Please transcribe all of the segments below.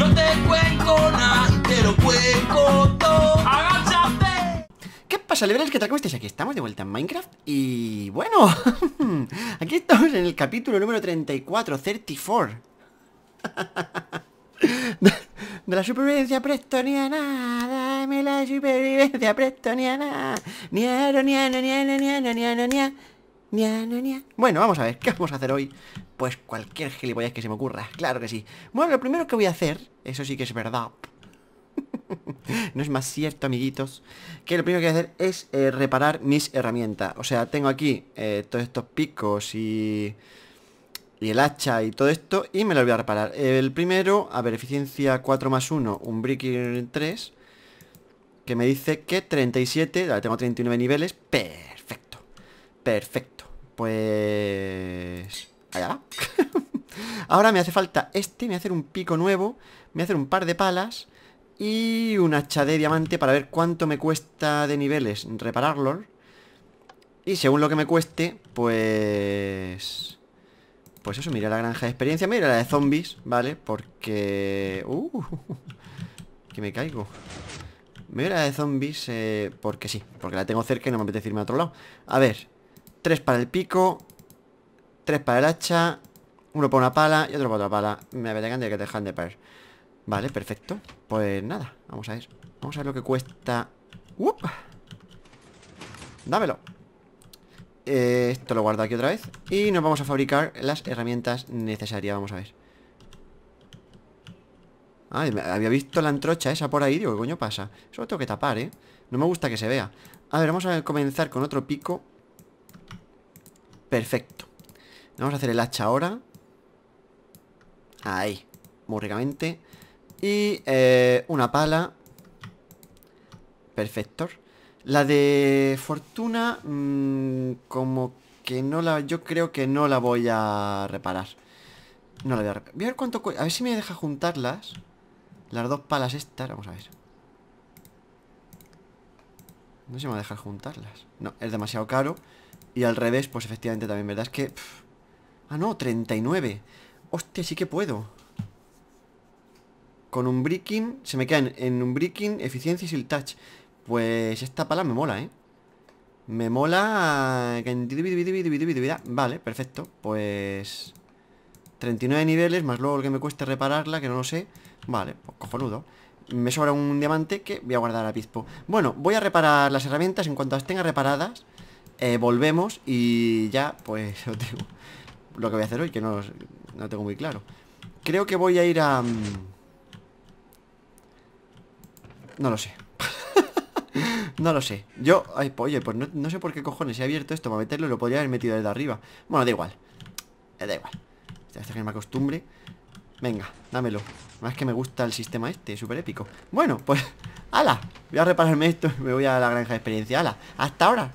No te cuenco nada, te lo cuenco todo. ¡Agáchate! ¿Qué pasa, liberales? ¿Qué tal? ¿Cómo estáis? Aquí estamos de vuelta en Minecraft y... bueno, aquí estamos en el capítulo número 34, 34. De, la supervivencia prestoniana, dame la supervivencia prestoniana. ni a bueno, vamos a ver, ¿qué vamos a hacer hoy? Pues cualquier gilipollas que se me ocurra, claro que sí Bueno, lo primero que voy a hacer, eso sí que es verdad No es más cierto, amiguitos Que lo primero que voy a hacer es eh, reparar mis herramientas O sea, tengo aquí eh, todos estos picos y... Y el hacha y todo esto Y me lo voy a reparar El primero, a ver, eficiencia 4 más 1 Un brick 3 Que me dice que 37 Ahora tengo 39 niveles Perfecto Perfecto pues... Allá va. Ahora me hace falta este, me hacer un pico nuevo, me hacer un par de palas y un hacha de diamante para ver cuánto me cuesta de niveles repararlo. Y según lo que me cueste, pues... Pues eso, mira la granja de experiencia, mira la de zombies, ¿vale? Porque... Uh, que me caigo. Mira la de zombies eh, porque sí, porque la tengo cerca y no me apetece irme a otro lado. A ver, Tres para el pico. Tres para el hacha. Uno para una pala y otro para otra pala. Me de que te dejan de parar. Vale, perfecto. Pues nada, vamos a ver. Vamos a ver lo que cuesta. ¡Uh! Dámelo. Eh, esto lo guardo aquí otra vez. Y nos vamos a fabricar las herramientas necesarias. Vamos a ver. Ah, había visto la antrocha esa por ahí. Digo, ¿qué coño pasa? Eso lo tengo que tapar, ¿eh? No me gusta que se vea. A ver, vamos a comenzar con otro pico. Perfecto. Vamos a hacer el hacha ahora. Ahí. Muy ricamente. Y eh, una pala. Perfecto. La de fortuna, mm, como que no la... Yo creo que no la voy a reparar. No la voy a reparar. Voy a ver cuánto... A ver si me deja juntarlas. Las dos palas estas. Vamos a ver. No se me va a dejar juntarlas. No, es demasiado caro. Y al revés, pues efectivamente también, ¿verdad? Es que... Ah, no, 39. Hostia, sí que puedo. Con un breaking... Se me quedan en un breaking, eficiencia y el touch. Pues esta pala me mola, ¿eh? Me mola... Vale, perfecto. Pues... 39 niveles, más luego el que me cueste repararla, que no lo sé. Vale, pues cojonudo. Me sobra un diamante que voy a guardar a Pizpo. Bueno, voy a reparar las herramientas. En cuanto las tenga reparadas, eh, volvemos y ya, pues, lo que voy a hacer hoy, que no, no tengo muy claro. Creo que voy a ir a... Mm, no lo sé. no lo sé. Yo, ay, pues, pues no, sé por qué cojones he abierto esto para meterlo, lo podría haber metido desde arriba. Bueno, da igual. Eh, da igual. Esta que me acostumbre. Venga, dámelo. Más que me gusta el sistema este, súper épico. Bueno, pues... ala Voy a repararme esto me voy a la granja de experiencia. Ala, ¡Hasta ahora!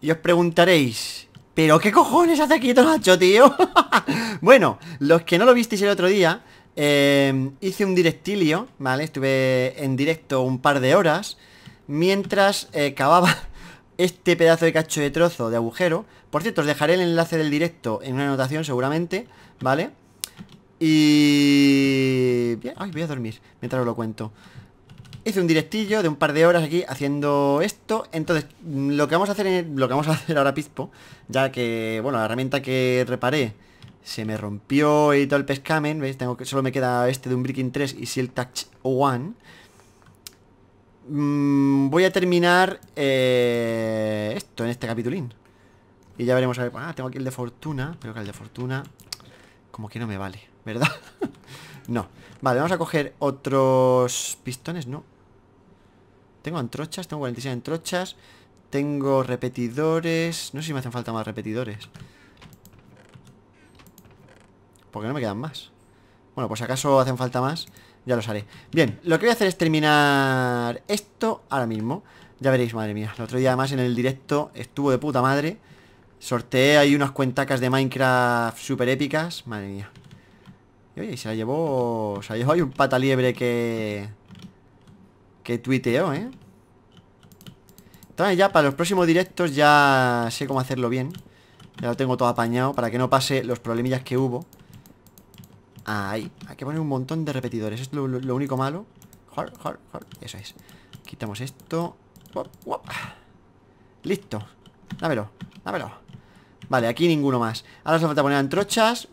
Y os preguntaréis, ¿pero qué cojones hace aquí Tonacho, tío? bueno, los que no lo visteis el otro día, eh, hice un directilio, ¿vale? Estuve en directo un par de horas mientras eh, cavaba este pedazo de cacho de trozo de agujero. Por cierto, os dejaré el enlace del directo en una anotación seguramente, ¿vale? Y... Ay, voy a dormir mientras os lo cuento. Hice un directillo de un par de horas aquí haciendo esto. Entonces, lo que vamos a hacer, lo que vamos a hacer ahora, Pispo, ya que, bueno, la herramienta que reparé se me rompió y todo el pescamen, ¿veis? Tengo solo me queda este de un Breaking 3 y si el Touch 1. Mm, voy a terminar eh, esto en este capitulín. Y ya veremos a ver. Ah, tengo aquí el de fortuna. Creo que el de fortuna. Como que no me vale, ¿verdad? no. Vale, vamos a coger otros pistones, ¿no? Tengo antrochas, tengo 46 antrochas. Tengo repetidores. No sé si me hacen falta más repetidores. Porque no me quedan más. Bueno, pues acaso hacen falta más. Ya lo haré Bien, lo que voy a hacer es terminar esto ahora mismo Ya veréis, madre mía El otro día además en el directo estuvo de puta madre Sorteé ahí unas cuentacas de Minecraft super épicas Madre mía Y oye, se la llevó... Se sea llevó ahí un pata liebre que... Que tuiteó, ¿eh? Entonces ya para los próximos directos ya sé cómo hacerlo bien Ya lo tengo todo apañado para que no pase los problemillas que hubo Ahí, hay que poner un montón de repetidores es lo, único malo Eso es, quitamos esto Listo Dámelo, dámelo Vale, aquí ninguno más Ahora solo falta poner antrochas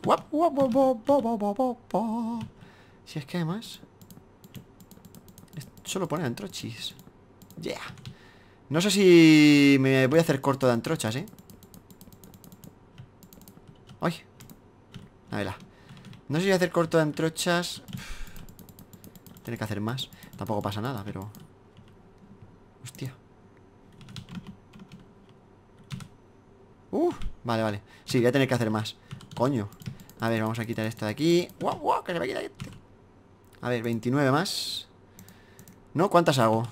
Si es que más. Solo pone antrochis Yeah No sé si me voy a hacer corto de antrochas, eh Ay Dámela no sé si voy a hacer corto de antrochas. Tiene que hacer más. Tampoco pasa nada, pero... Hostia. Uh, vale, vale. Sí, voy a tener que hacer más. Coño. A ver, vamos a quitar esto de aquí. ¡Wow, Que se me quita este. A ver, 29 más. ¿No? ¿Cuántas hago?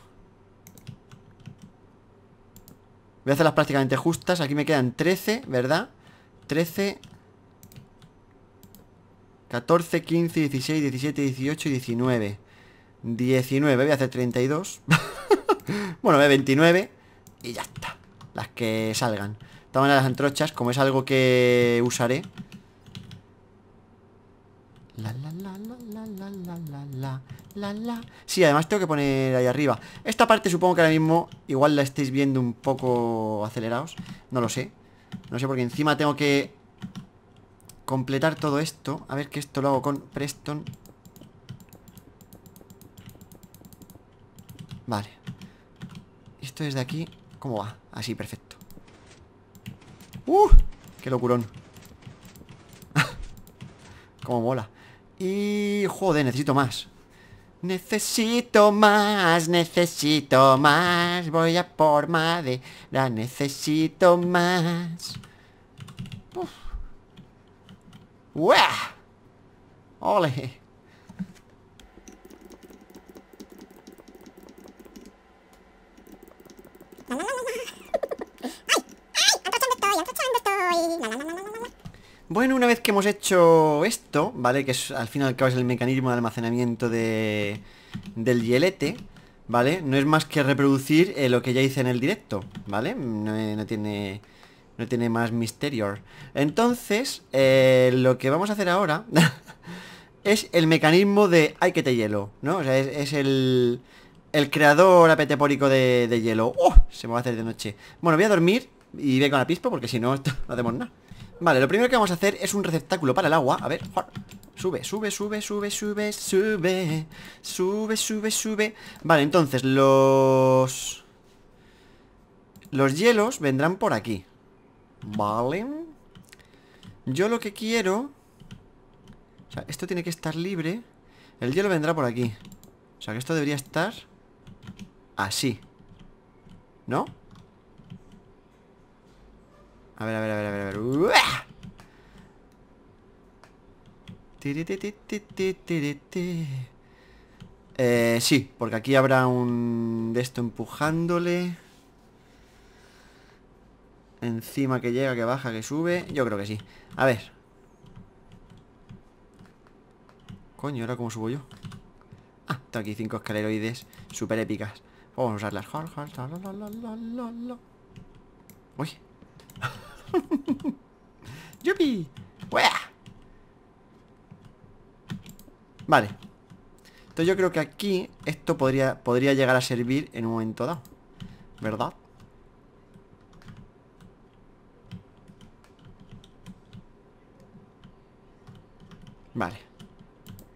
Voy a hacerlas prácticamente justas. Aquí me quedan 13, ¿verdad? 13, 14, 15, 16, 17, 18 y 19. 19, voy a hacer 32. bueno, 29 y ya está. Las que salgan. Estaban las antrochas, como es algo que usaré. La la la la la la la la la la Sí, además tengo que poner ahí arriba. Esta parte supongo que ahora mismo igual la estáis viendo un poco acelerados. No lo sé. No sé, porque encima tengo que completar todo esto. A ver que esto lo hago con Preston. Vale. Esto desde aquí. ¿Cómo va? Así, perfecto. ¡Uh! ¡Qué locurón! ¡Cómo mola! Y... Joder, necesito más. Necesito más, necesito más, voy a por la necesito más. ¡Uah! ¡Ole! Bueno, una vez que hemos hecho esto, ¿vale? Que es, al fin y al cabo es el mecanismo de almacenamiento de, del hielete, ¿vale? No es más que reproducir eh, lo que ya hice en el directo, ¿vale? no eh, tiene no tiene más misterio. Entonces, eh, lo que vamos a hacer ahora es el mecanismo de ¡Ay, que te hielo! ¿No? O sea, es, el, el creador apetepórico de, hielo. ¡Oh! Se me va a hacer de noche. Bueno, voy a dormir y voy con la pispo porque si no, no hacemos nada. Vale, lo primero que vamos a hacer es un receptáculo para el agua. A ver, sube, sube, sube, sube, sube, sube, sube, sube, sube. Vale, entonces los... Los hielos vendrán por aquí. Vale. Yo lo que quiero... O sea, esto tiene que estar libre. El hielo vendrá por aquí. O sea, que esto debería estar... Así. ¿No? A ver, a ver, a ver, a ver, a ver. ¡Uah! Eh, sí, porque aquí habrá un de esto empujándole. Encima que llega, que baja, que sube Yo creo que sí A ver Coño, ¿ahora cómo subo yo? Ah, tengo aquí cinco escaleroides Súper épicas Vamos a usarlas Uy ¡Yupi! Vale Entonces yo creo que aquí Esto podría, podría llegar a servir en un momento dado ¿Verdad? Vale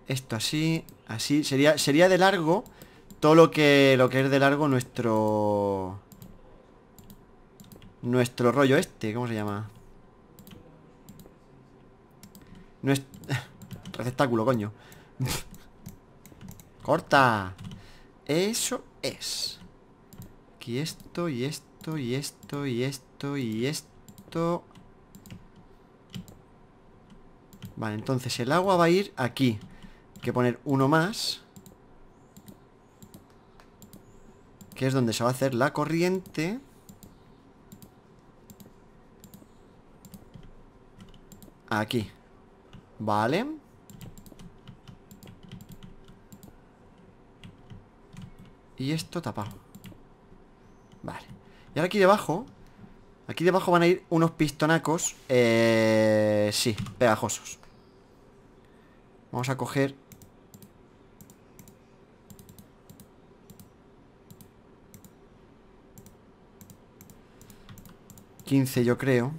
Esto así, así Sería, sería de largo Todo lo que, lo que es de largo nuestro... Nuestro rollo este ¿Cómo se llama? Nuestro... Receptáculo, coño Corta Eso es Aquí esto y esto y esto y esto y esto Vale, entonces el agua va a ir aquí Hay que poner uno más Que es donde se va a hacer la corriente Aquí Vale Y esto tapado Vale Y ahora aquí debajo Aquí debajo van a ir unos pistonacos eh, Sí, pegajosos Vamos a coger Quince, yo creo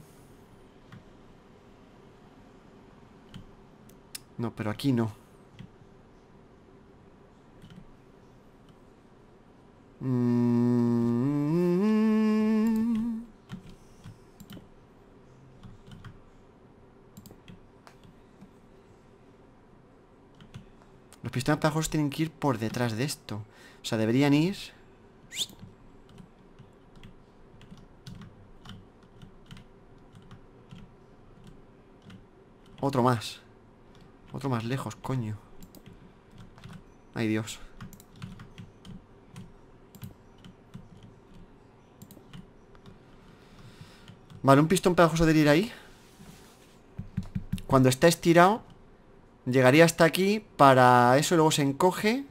No, pero aquí no tienen que ir por detrás de esto. O sea, deberían ir... Otro más. Otro más lejos, coño. Ay, Dios. Vale, un pistón pegajoso de ir ahí. Cuando está estirado, Llegaría hasta aquí para eso, luego se encoge.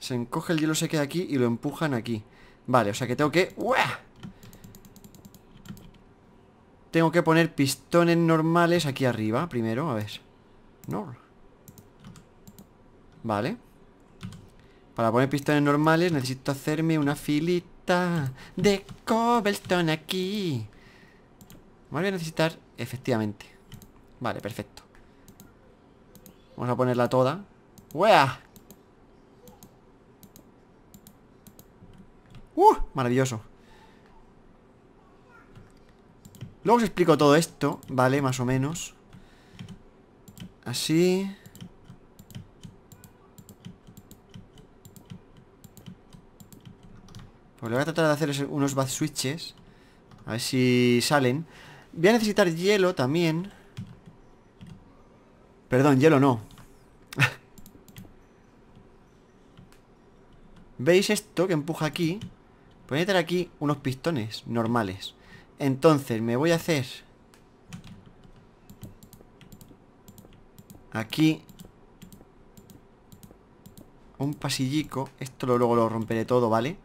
Se encoge el hielo, se queda aquí y lo empujan aquí. Vale, o sea que tengo que... Tengo que poner pistones normales aquí arriba primero, a ver. No. Vale. Para poner pistones normales necesito hacerme una filita de cobblestone aquí. Voy a necesitar, efectivamente Vale, perfecto Vamos a ponerla toda ¡Wea! ¡Uh! Maravilloso Luego os explico todo esto, ¿vale? Más o menos Así Pues le voy a tratar de hacer unos bath switches A ver si salen Voy a necesitar hielo también Perdón, hielo no ¿Veis esto que empuja aquí? Pues voy a meter aquí unos pistones normales Entonces me voy a hacer Aquí Un pasillico Esto luego lo romperé todo, ¿vale?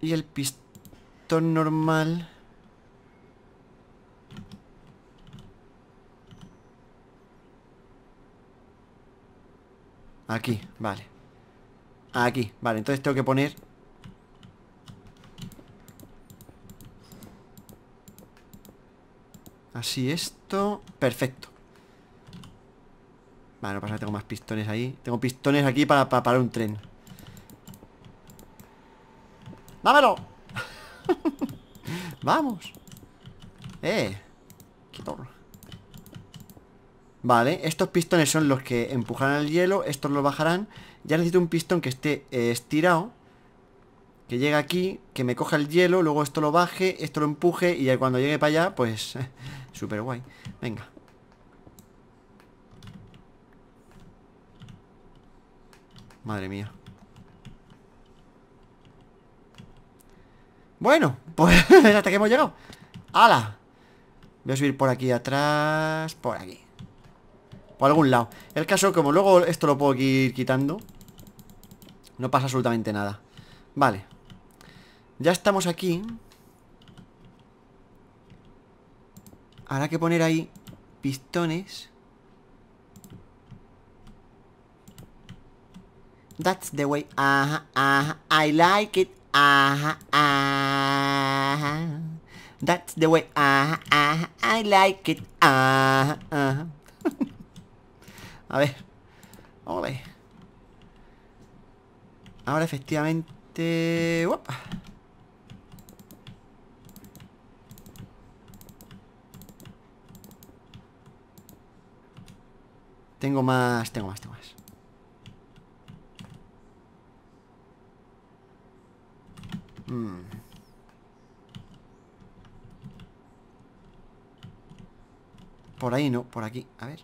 Y el pistón normal Aquí, vale Aquí, vale, entonces tengo que poner Así esto Perfecto Vale, no pasa, tengo más pistones ahí Tengo pistones aquí para, parar un tren ¡Dámelo! ¡Vamos! ¡Eh! Vale, estos pistones son los que empujarán el hielo, estos lo bajarán. Ya necesito un pistón que esté eh, estirado, que llegue aquí, que me coja el hielo, luego esto lo baje, esto lo empuje y ya cuando llegue para allá, pues súper guay. Venga. Madre mía. Bueno, pues hasta que hemos llegado. ¡Hala! Voy a subir por aquí atrás, por aquí algún lado El caso, como luego esto lo puedo ir quitando No pasa absolutamente nada Vale Ya estamos aquí Habrá que poner ahí pistones That's the way Ajá, I like it That's the way Ajá, I like it A ver. Vamos a ver. Ahora efectivamente... Tengo más, tengo más, tengo más. Mm. Por ahí no, por aquí. A ver.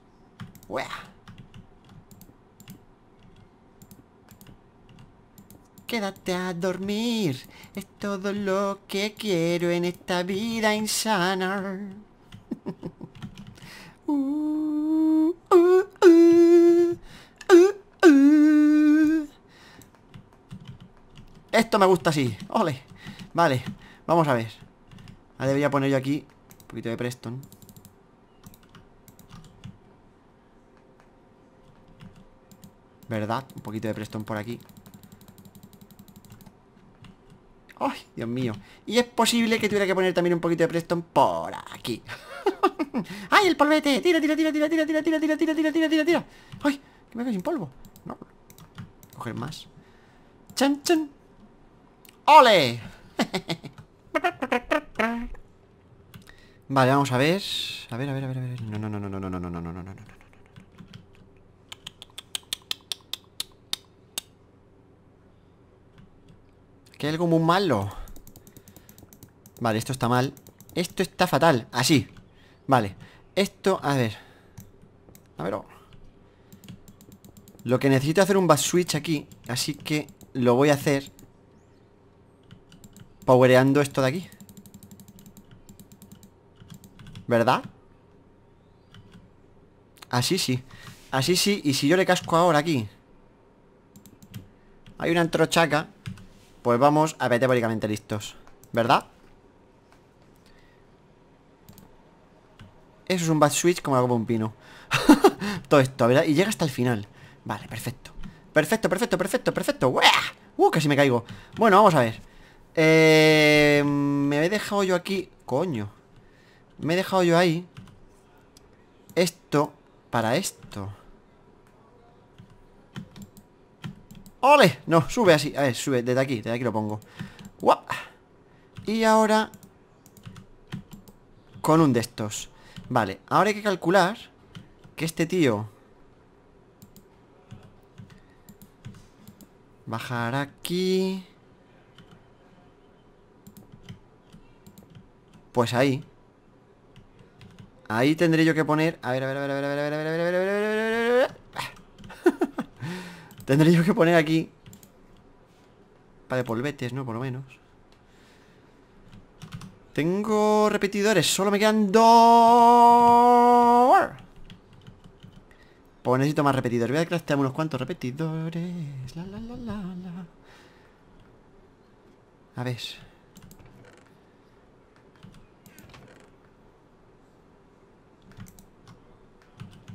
Quédate a dormir, es todo lo que quiero en esta vida insana. Esto me gusta así, ole. Vale, vamos a ver. Ah, debería poner yo aquí un poquito de Preston. ¿Verdad? Un poquito de Preston por aquí. ¡Ay, Dios mío! Y es posible que tuviera que poner también un poquito de Preston por aquí. ¡Ay, el polvete! ¡Tira, tira, tira, tira, tira, tira, tira, tira, tira, tira, tira, tira, tira! ¡Ay! Que me quedo sin polvo. No. Coger más. ¡Chan, chan! ¡Ole! vale, vamos a ver. A ver, a ver, a ver, a ver. No, no, no, no, no, no, no, no, no, no, no. Que algo muy malo Vale, esto está mal Esto está fatal, así Vale, esto, a ver A ver oh. Lo que necesito es hacer un bus switch aquí Así que lo voy a hacer Powereando esto de aquí ¿Verdad? Así sí Así sí, y si yo le casco ahora aquí Hay una antrochaca pues vamos a teóricamente listos ¿Verdad? Eso es un bad switch como algo un pino Todo esto, ¿verdad? Y llega hasta el final Vale, perfecto Perfecto, perfecto, perfecto, perfecto ¡Uah! Uh, casi me caigo Bueno, vamos a ver eh, Me he dejado yo aquí Coño Me he dejado yo ahí Esto para esto ¡Ole! No, sube así. A ver, sube. Desde aquí. Desde aquí lo pongo. Y ahora... Con un de estos. Vale. Ahora hay que calcular que este tío... Bajar aquí... Pues ahí. Ahí tendré yo que poner... a ver, a ver, a ver, a ver, a ver, a ver, a ver, a ver, a ver, a ver, a ver, Tendré yo que poner aquí Para de polvetes, ¿no? Por lo menos Tengo repetidores Solo me quedan dos Pues necesito más repetidores Voy a craftearme unos cuantos repetidores la, la, la, la, A ver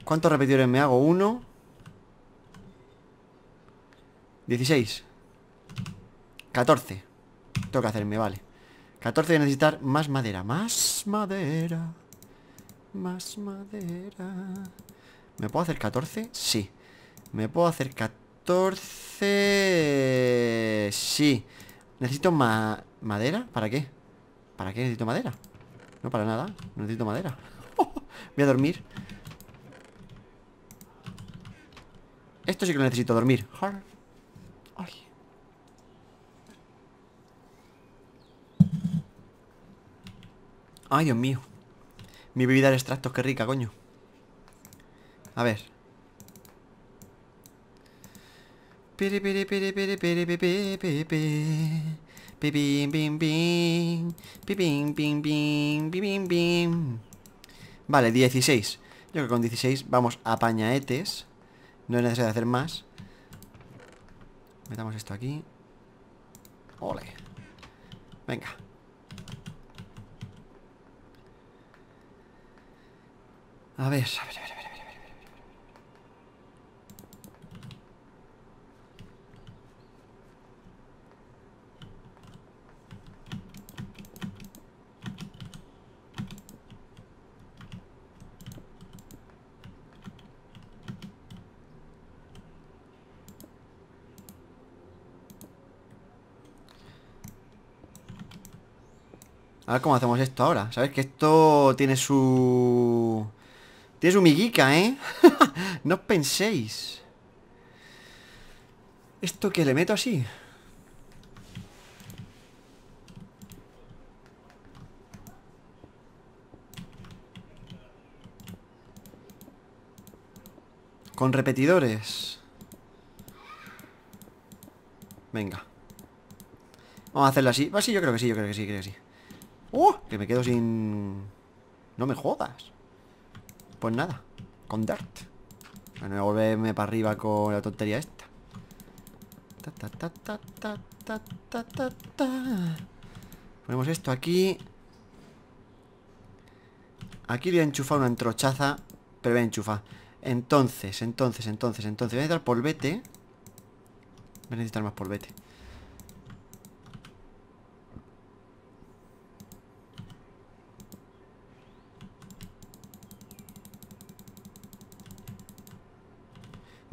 ¿Cuántos repetidores me hago? Uno 16 14 Tengo que hacerme, vale 14 voy a necesitar más madera Más madera Más madera ¿Me puedo hacer 14? Sí ¿Me puedo hacer 14? Sí Necesito más madera ¿Para qué? ¿Para qué necesito madera? No, para nada necesito madera Voy a dormir Esto sí que lo necesito, dormir Ay, Dios mío Mi bebida de extractos, qué rica, coño A ver Pere, pere, Pipim, pim, pim. Pipim, pim, pim. pim. Vale, 16. Yo creo que con 16 vamos a pañaetes. No es necesario hacer más. Metamos esto aquí. Ole. Venga. A ver, a ver, a ver, a ver. cómo hacemos esto ahora. ¿Sabes? Que esto tiene su... Tienes humiguica, ¿eh? no penséis. ¿Esto que le meto así? Con repetidores Venga Vamos a hacerlo así ah, sí, yo creo que sí, yo creo que sí, creo que sí ¡Oh! Que me quedo sin... No me jodas pues nada, con Dart Bueno, volverme para arriba con la tontería esta Ponemos esto aquí Aquí voy a enchufar una entrochaza Pero voy a enchufar Entonces, entonces, entonces, entonces Voy a necesitar polvete Voy a necesitar más polvete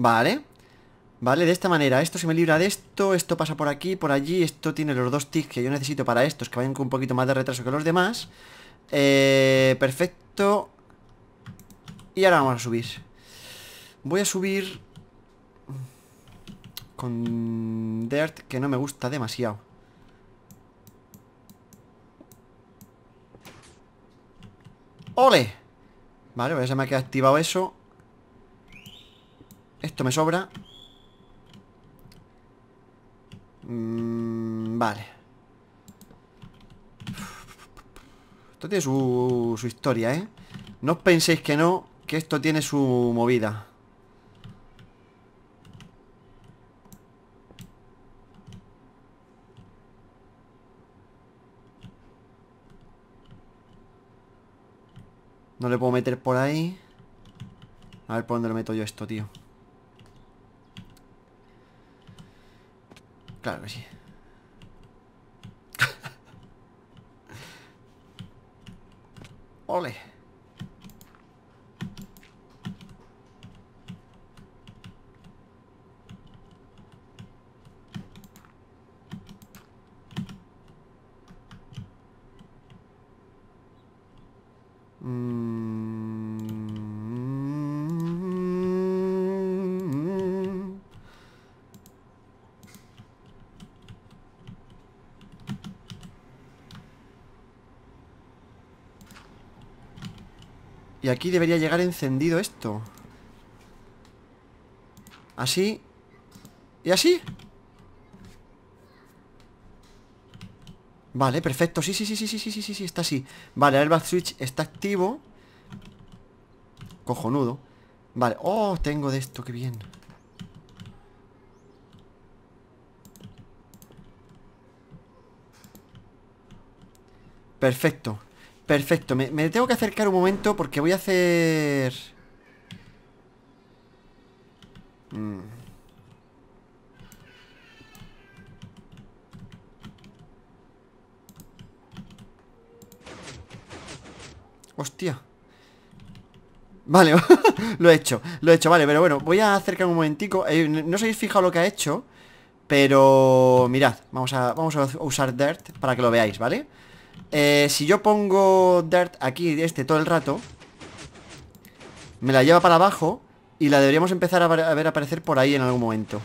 Vale. Vale, de esta manera, esto se me libra de esto, esto pasa por aquí, por allí, esto tiene los dos ticks que yo necesito para estos, que vayan con un poquito más de retraso que los demás. Eh, perfecto. Y ahora vamos a subir. Voy a subir... Con Dirt, que no me gusta demasiado. ¡Ole! Vale, pues ya me ha activado eso. Esto me sobra mm, Vale Esto tiene su, su historia, ¿eh? No os penséis que no Que esto tiene su movida No le puedo meter por ahí A ver por dónde lo meto yo esto, tío Claro sí. Ole. Mmm... Y aquí debería llegar encendido esto Así ¿Y así? Vale, perfecto, sí, sí, sí, sí, sí, sí, sí, sí, está así Vale, el bath switch está activo Cojonudo Vale, oh, tengo de esto, qué bien Perfecto Perfecto, me, tengo que acercar un momento porque voy a hacer... Mm. Hostia Vale, lo he hecho, lo he hecho, vale, pero bueno, voy a acercar un momentico eh, No, se os lo que ha hecho Pero mirad, vamos a, vamos a usar Dirt para que lo veáis, ¿vale? vale eh, si yo pongo Dirt aquí, este, todo el rato Me la lleva para abajo Y la deberíamos empezar a ver aparecer por ahí en algún momento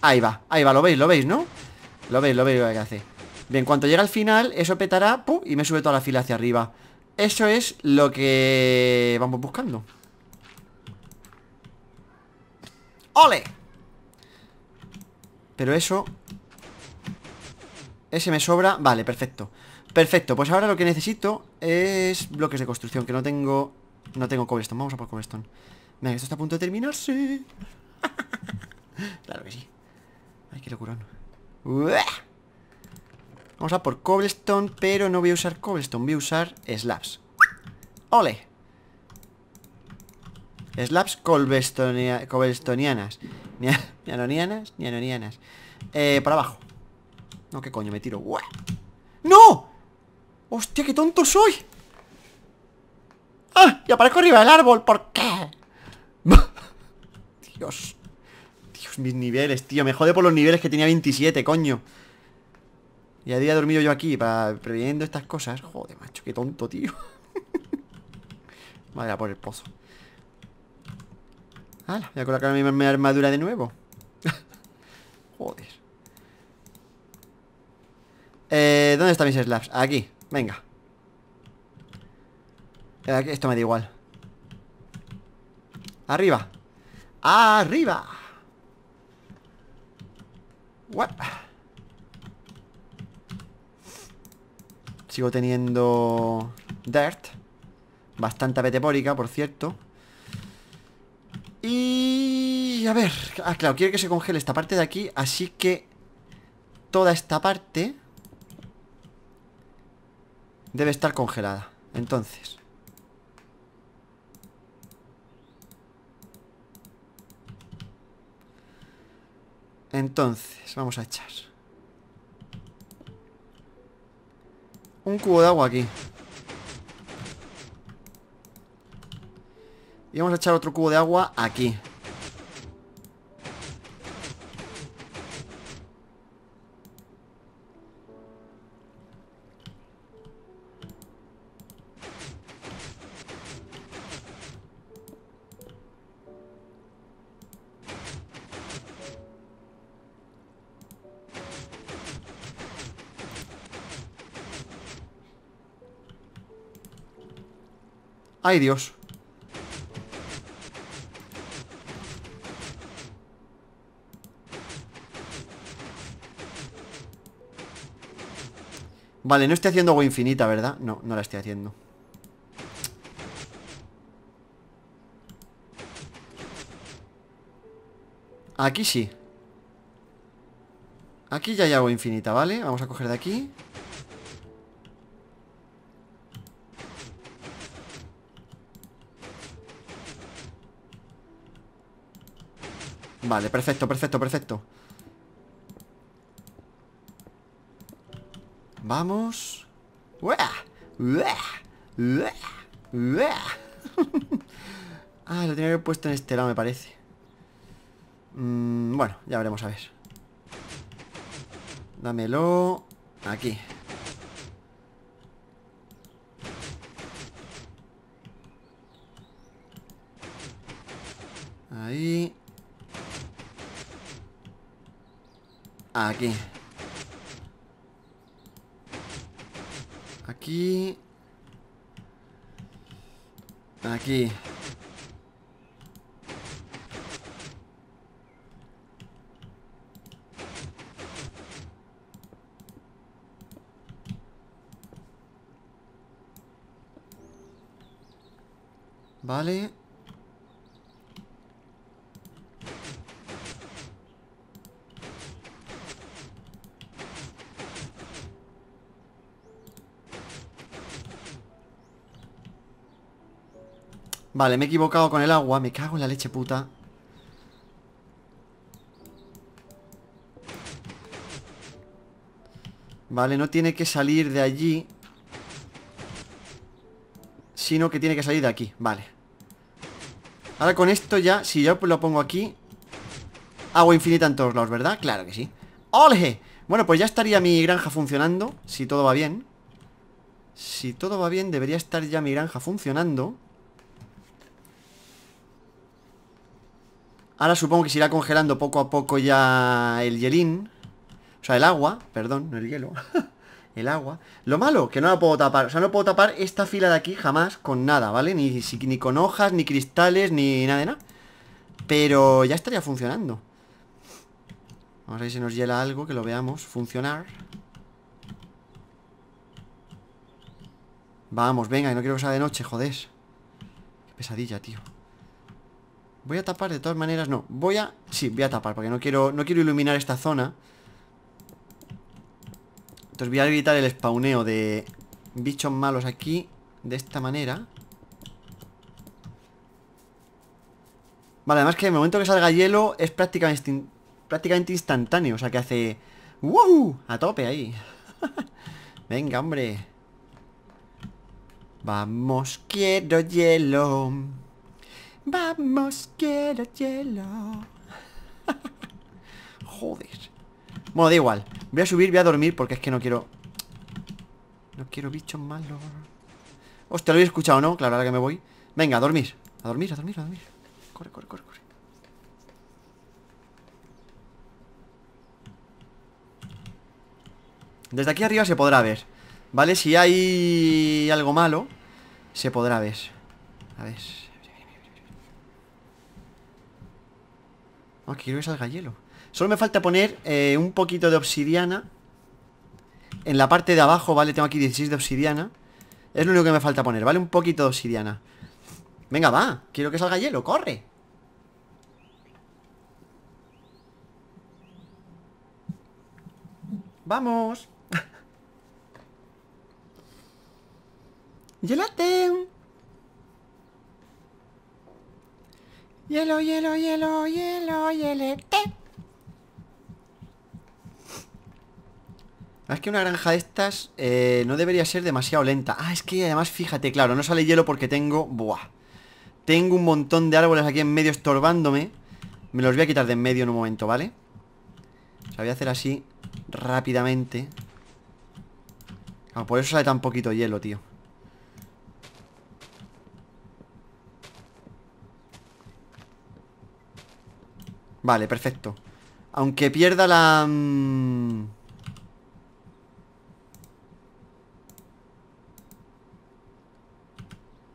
Ahí va, ahí va, lo veis, lo veis, ¿no? Lo veis, lo veis lo que hace Bien, cuando llega al final, eso petará ¡pum! Y me sube toda la fila hacia arriba Eso es lo que vamos buscando ¡Ole! Pero eso ese me sobra, vale, perfecto Perfecto, pues ahora lo que necesito es bloques de construcción, que no tengo... No tengo cobblestone, vamos a por cobblestone Venga, esto está a punto de terminar, sí Claro que sí Ay, qué locurón Vamos a por cobblestone, pero no voy a usar cobblestone, voy a usar slabs ¡Ole! Slabs cobblestonianas ni nianonianas eh, Para abajo no, qué coño, me tiro ¡No! ¡Hostia, qué tonto soy! ¡Ah! Y aparezco arriba del árbol, ¿por qué? Dios Dios, mis niveles, tío Me jode por los niveles que tenía 27, coño Y había dormido yo aquí para Previendo estas cosas Joder, macho, qué tonto, tío Madre a por el pozo ¡Hala! Voy a colocar mi armadura de nuevo Joder eh, ¿Dónde están mis slabs? Aquí, venga Esto me da igual Arriba Arriba What? Sigo teniendo Dirt Bastante apetepórica, por cierto Y... A ver ah, claro, quiero que se congele esta parte de aquí Así que... Toda esta parte Debe estar congelada. Entonces. Entonces, vamos a echar. Un cubo de agua aquí. Y vamos a echar otro cubo de agua aquí. ¡Ay, Dios! Vale, no estoy haciendo agua infinita, ¿verdad? No, no la estoy haciendo Aquí sí Aquí ya hay agua infinita, ¿vale? Vamos a coger de aquí Vale, perfecto, perfecto, perfecto Vamos Ah, lo tenía que haber puesto en este lado, me parece mm, Bueno, ya veremos, a ver Dámelo Aquí aquí. Aquí. Aquí. Vale. Vale, me he equivocado con el agua Me cago en la leche puta Vale, no tiene que salir de allí Sino que tiene que salir de aquí Vale Ahora con esto ya, si yo lo pongo aquí Agua infinita en todos lados, ¿verdad? Claro que sí ¡Ole! Bueno, pues ya estaría mi granja funcionando Si todo va bien Si todo va bien, debería estar ya mi granja funcionando Ahora supongo que se irá congelando poco a poco ya el hielín. O sea, el agua, perdón, no el hielo. el agua. Lo malo, que no la puedo tapar. O sea, no puedo tapar esta fila de aquí jamás con nada, ¿vale? Ni, ni con hojas, ni cristales, ni nada de nada. Pero ya estaría funcionando. Vamos a ver si nos hiela algo, que lo veamos funcionar. Vamos, venga, y no quiero que sea de noche, joder. Qué pesadilla, tío. Voy a tapar de todas maneras, no Voy a... Sí, voy a tapar porque no quiero, no quiero iluminar esta zona Entonces voy a evitar el spawneo de bichos malos aquí De esta manera Vale, además que en el momento que salga hielo es prácticamente, prácticamente instantáneo O sea que hace... ¡Wow! A tope ahí Venga, hombre Vamos, quiero hielo Vamos, quiero hielo. Joder. Bueno, da igual. Voy a subir, voy a dormir porque es que no quiero... No quiero bichos malos. Hostia, lo habéis escuchado, ¿no? Claro, ahora que me voy. Venga, a dormir. A dormir, a dormir, a dormir. Corre, corre, corre, corre. Desde aquí arriba se podrá ver. ¿Vale? Si hay algo malo, se podrá ver. A ver. Aquí ah, quiero que salga hielo Solo me falta poner eh, un poquito de obsidiana En la parte de abajo, ¿vale? Tengo aquí 16 de obsidiana Es lo único que me falta poner, ¿vale? Un poquito de obsidiana Venga, va Quiero que salga hielo, corre ¡Vamos! ¡Yelate! Hielo, hielo, hielo, hielo, hielo. Ah, es que una granja de estas eh, no debería ser demasiado lenta. Ah, es que además, fíjate, claro, no sale hielo porque tengo... Buah. Tengo un montón de árboles aquí en medio estorbándome. Me los voy a quitar de en medio en un momento, ¿vale? O sea, voy a hacer así rápidamente. Ah, por eso sale tan poquito hielo, tío. Vale, perfecto Aunque pierda la... Mm,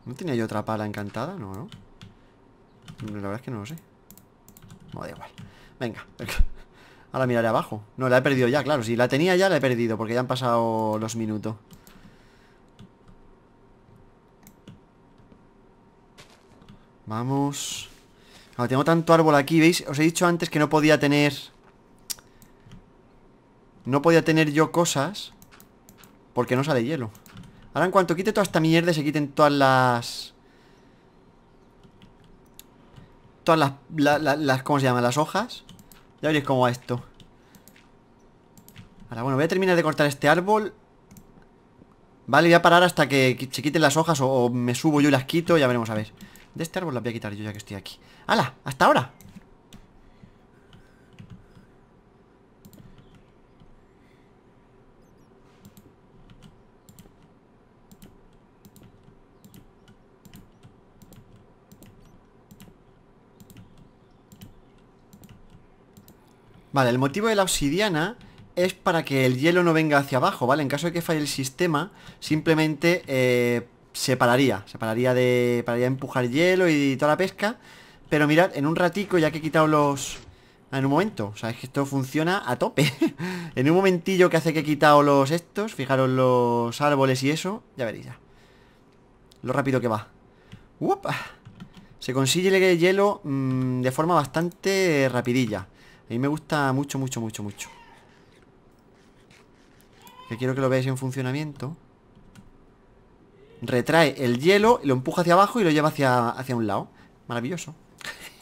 ¿No tenía yo otra pala encantada? No, ¿no? La verdad es que no lo sé No, da igual Venga Ahora miraré abajo No, la he perdido ya, claro Si la tenía ya, la he perdido Porque ya han pasado los minutos Vamos tengo tanto árbol aquí, ¿veis? Os he dicho antes que no podía tener... No podía tener yo cosas Porque no sale hielo Ahora en cuanto quite toda esta mierda Se quiten todas las... Todas las... las ¿Cómo se llaman? Las hojas Ya veréis cómo va esto Ahora bueno, voy a terminar de cortar este árbol Vale, voy a parar hasta que se quiten las hojas o, o me subo yo y las quito Ya veremos a ver de este árbol la voy a quitar yo ya que estoy aquí ¡Hala! ¡Hasta ahora! Vale, el motivo de la obsidiana es para que el hielo no venga hacia abajo, ¿vale? En caso de que falle el sistema, simplemente eh, se pararía, se pararía de, pararía empujar hielo y toda la pesca. Pero mirad, en un ratico, ya que he quitado los... Ah, en un momento, o sea, es que esto funciona a tope En un momentillo que hace que he quitado los estos Fijaros los árboles y eso Ya veréis ya Lo rápido que va ¡Upa! Se consigue el hielo mm, de forma bastante rapidilla A mí me gusta mucho, mucho, mucho, mucho Que quiero que lo veáis en funcionamiento retrae el hielo, lo empuja hacia abajo y lo lleva hacia, hacia un lado. Maravilloso.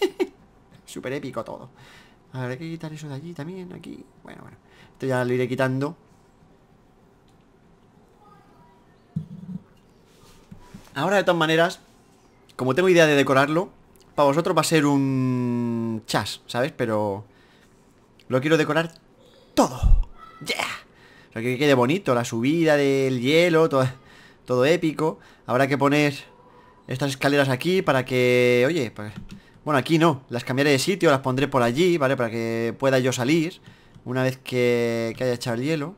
Súper épico todo. A ver, hay que quitar eso de allí también, aquí. Bueno, bueno. Esto ya lo iré quitando. Ahora, de todas maneras, como tengo idea de decorarlo, para vosotros va a ser un chas, ¿sabes? Pero lo quiero decorar todo. Ya, Para que quede bonito, la subida del hielo, Todo todo épico. Habrá que poner estas escaleras aquí para que... Oye, pues, Bueno, aquí no, las cambiaré de sitio, las pondré por allí, ¿vale? Para que pueda yo salir Una vez que, haya echado el hielo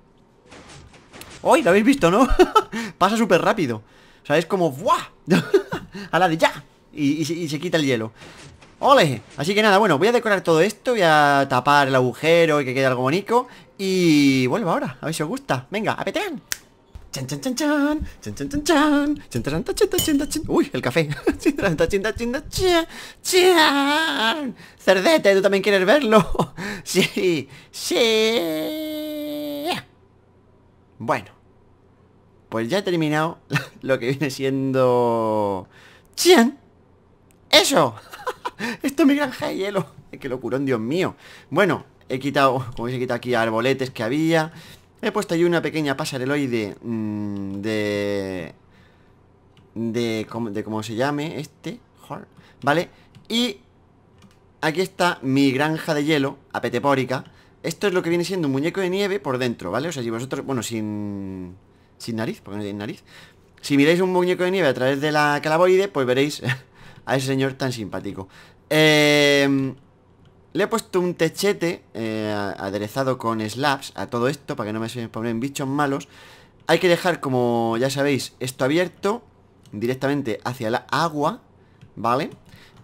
¡Uy! Lo habéis visto, ¿no? Pasa súper rápido O sea, es como ¡Buah! a la de ya y, y, se quita el hielo ¡Ole! Así que nada, bueno, voy a decorar todo esto Voy a tapar el agujero y que quede algo bonito Y vuelvo ahora, a ver si os gusta Venga, apetean Chan, chan, chan, chan. Chan, chan, chan, chan. Chan, chan, chan, chan, chan. Uy, el café. Chan, chan, chan, chan, chan. Chan. Cerdete, tú también quieres verlo. Sí, sí. Bueno. Pues ya he terminado lo que viene siendo... ¡Chan! ¡Eso! Esto es mi granja de hielo. ¡Qué locurón, Dios mío! Bueno, he quitado, como veis, he quitado aquí arboletes que había. He puesto yo una pequeña pasareloide mm, de... De, de cómo se llame este ¿Vale? Y aquí está mi granja de hielo Apetepórica Esto es lo que viene siendo un muñeco de nieve por dentro, ¿vale? O sea, si vosotros... Bueno, sin... Sin nariz, porque no tiene nariz Si miráis un muñeco de nieve a través de la calaboide Pues veréis a ese señor tan simpático Eh... Le he puesto un techete eh, aderezado con slabs a todo esto para que no me se ponen bichos malos. Hay que dejar, como ya sabéis, esto abierto directamente hacia la agua, ¿vale?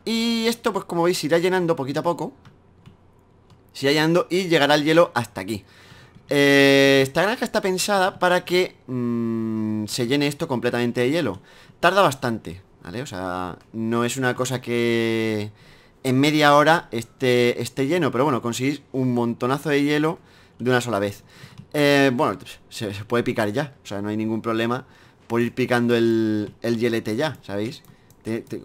Y esto, pues como veis, irá llenando poquito a poco. irá llenando y llegará el hielo hasta aquí. Eh, esta granja está pensada para que mm, se llene esto completamente de hielo. Tarda bastante, ¿vale? O sea, no es una cosa que en media hora esté, lleno. Pero bueno, conseguís un montonazo de hielo de una sola vez. Eh, bueno, se, puede picar ya. O sea, no hay ningún problema por ir picando el, el hielete ya, ¿sabéis?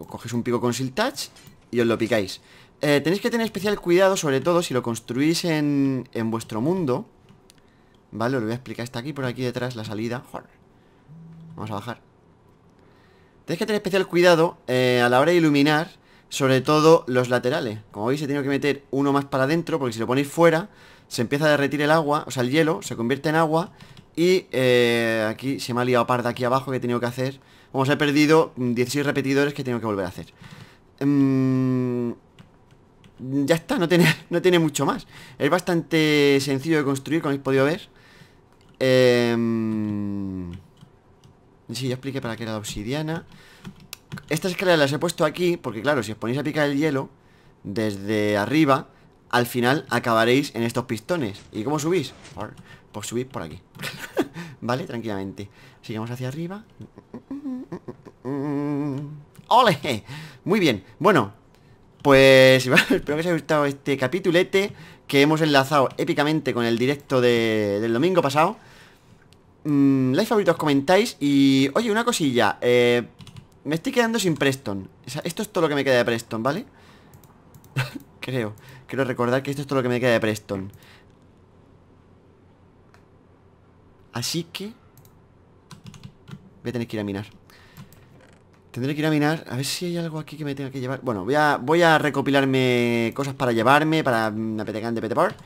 coges un pico con touch y os lo picáis. Eh, tenéis que tener especial cuidado, sobre todo si lo construís en, vuestro mundo. Vale, os lo voy a explicar. Está aquí, por aquí detrás, la salida. Vamos a bajar. Tenéis que tener especial cuidado eh, a la hora de iluminar sobre todo los laterales. Como veis he tenido que meter uno más para adentro porque si lo ponéis fuera se empieza a derretir el agua, o sea, el hielo se convierte en agua y eh, aquí se me ha liado de aquí abajo que he tenido que hacer. Vamos, he perdido 16 mm, repetidores que he tenido que volver a hacer. Mm, ya está, no tiene, no tiene mucho más. Es bastante sencillo de construir, como habéis podido ver. Eh, sí, ya expliqué para qué era la obsidiana. Estas escaleras las he puesto aquí porque, claro, si os ponéis a picar el hielo desde arriba, al final acabaréis en estos pistones. ¿Y cómo subís? Por, pues subís por aquí. ¿Vale? Tranquilamente. Sigamos hacia arriba. ¡Ole! Muy bien. Bueno, pues espero que os haya gustado este capitulete que hemos enlazado épicamente con el directo del domingo pasado. Mm, favoritos, comentáis y... Oye, una cosilla. Eh, me estoy quedando sin Preston Esto es todo lo que me queda de Preston, ¿vale? Creo Quiero recordar que esto es todo lo que me queda de Preston Así que Voy a tener que ir a minar Tendré que ir a minar A ver si hay algo aquí que me tenga que llevar Bueno, voy a, voy a recopilarme cosas para llevarme Para una mm, de petepar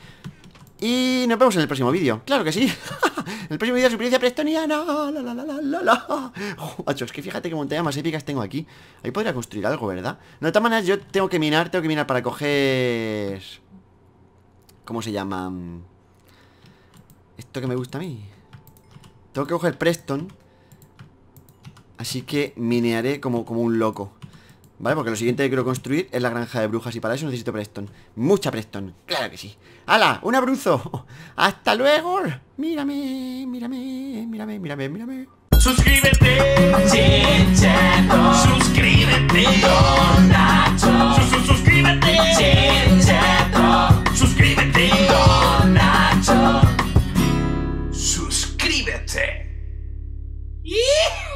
y nos vemos en el próximo vídeo. ¡Claro que sí! el próximo vídeo de supervivencia prestoniana. La, es que fíjate que montañas más épicas tengo aquí. Ahí podría construir algo, ¿verdad? No, de todas maneras, yo tengo que minar, tengo que minar para coger... ¿Cómo se llama? Esto que me gusta a mí. Tengo que coger Preston. Así que minearé como, como un loco. ¿Vale? Porque lo siguiente que quiero construir es la granja de brujas y para eso necesito Preston. Mucha Preston, claro que sí. ¡Hala! ¡Un abruzo! ¡Hasta luego! Mírame, mírame, mírame, mírame, mírame. Suscríbete, suscríbete, suscríbete, suscríbete, suscríbete, suscríbete.